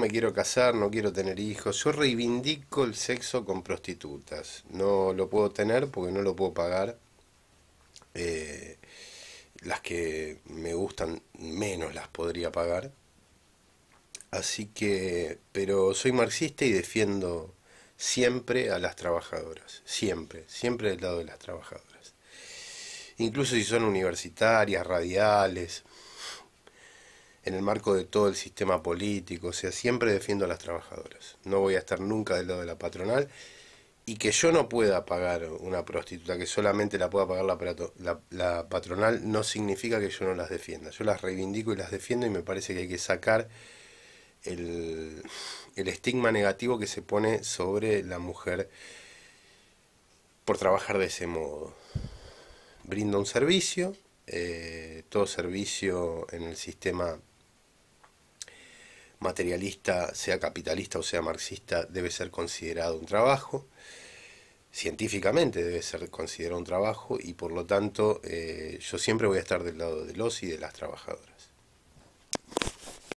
me quiero casar, no quiero tener hijos, yo reivindico el sexo con prostitutas. No lo puedo tener porque no lo puedo pagar. Eh, las que me gustan menos las podría pagar. Así que, pero soy marxista y defiendo siempre a las trabajadoras, siempre, siempre del lado de las trabajadoras. Incluso si son universitarias, radiales, en el marco de todo el sistema político, o sea, siempre defiendo a las trabajadoras. No voy a estar nunca del lado de la patronal y que yo no pueda pagar una prostituta, que solamente la pueda pagar la, patronal, no significa que yo no las defienda. Yo las reivindico y las defiendo y me parece que hay que sacar el, estigma negativo que se pone sobre la mujer por trabajar de ese modo. Brindo un servicio, eh, todo servicio en el sistema materialista, sea capitalista o sea marxista, debe ser considerado un trabajo, científicamente debe ser considerado un trabajo y por lo tanto eh, yo siempre voy a estar del lado de los y de las trabajadoras.